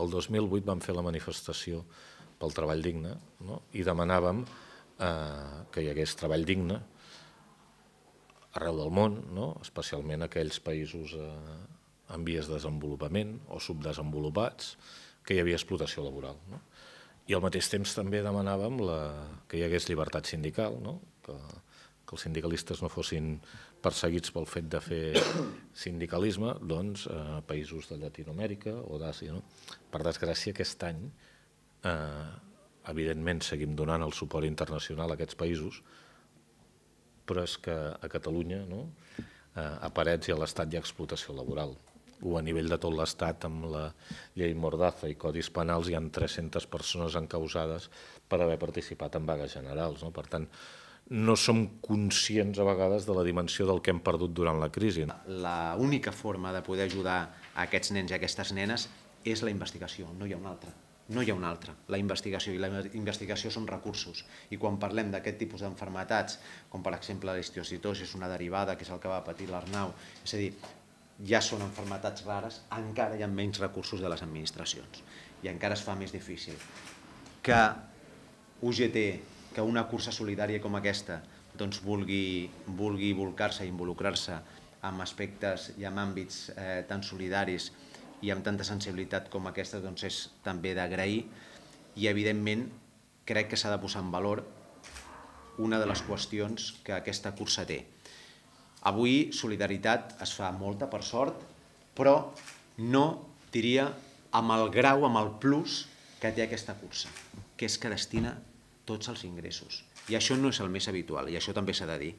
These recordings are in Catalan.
El 2008 vam fer la manifestació pel treball digne no? i demanàvem eh, que hi hagués treball digne arreu del món, no? especialment aquells països eh, en vies de desenvolupament o subdesenvolupats, que hi havia explotació laboral. No? I al mateix temps també demanàvem la, que hi hagués llibertat sindical, no? que que els sindicalistes no fossin perseguits pel fet de fer sindicalisme, doncs a eh, països de Llatinoamèrica o d'Àsia. No? Per desgràcia, aquest any, eh, evidentment, seguim donant el suport internacional a aquests països, però és que a Catalunya, no? eh, a Parets i a l'Estat hi ha explotació laboral o a nivell de tot l'Estat amb la llei Mordaza i codis penals hi han 300 persones encausades per haver participat en vagues generals. No? Per tant, no som conscients a vegades de la dimensió del que hem perdut durant la crisi. La única forma de poder ajudar a aquests nens i aquestes nenes és la investigació, no hi ha una altra. No hi ha una altra, la investigació, i la investigació són recursos. I quan parlem d'aquest tipus d'enfermetats, com per exemple l'histiocitosi, és una derivada, que és el que va patir l'Arnau, és a dir, ja són enfermetats rares, encara hi ha menys recursos de les administracions i encara es fa més difícil. Que UGT que una cursa solidària com aquesta doncs vulgui, vulgui volcar-se i involucrar-se amb aspectes i amb àmbits eh, tan solidaris i amb tanta sensibilitat com aquesta doncs és també d'agrair i evidentment crec que s'ha de posar en valor una de les qüestions que aquesta cursa té. Avui solidaritat es fa molta, per sort, però no, diria, amb el grau, amb el plus que té aquesta cursa, que és que destina tots els ingressos. I això no és el més habitual, i això també s'ha de dir.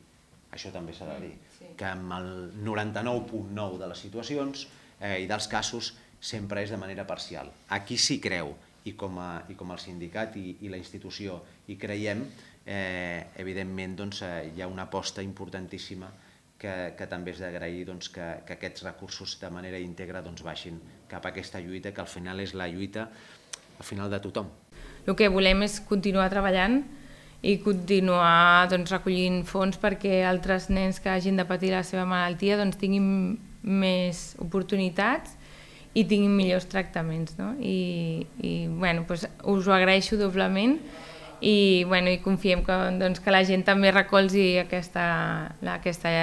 Això també s'ha de dir, que amb el 99.9 de les situacions eh, i dels casos sempre és de manera parcial. Aquí sí creu, i com, i com el sindicat i, i la institució hi creiem, eh, evidentment doncs, eh, hi ha una aposta importantíssima que, que també és d'agrair doncs, que, que aquests recursos de manera íntegra doncs, baixin cap a aquesta lluita que al final és la lluita al final de tothom. El que volem és continuar treballant i continuar doncs, recollint fons perquè altres nens que hagin de patir la seva malaltia doncs, tinguin més oportunitats i tinguin millors tractaments. No? I, i bueno, doncs, us ho agraeixo doblement i, bueno, i confiem que, doncs, que la gent també recolzi aquesta, aquesta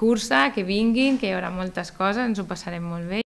cursa, que vinguin, que hi haurà moltes coses, ens ho passarem molt bé.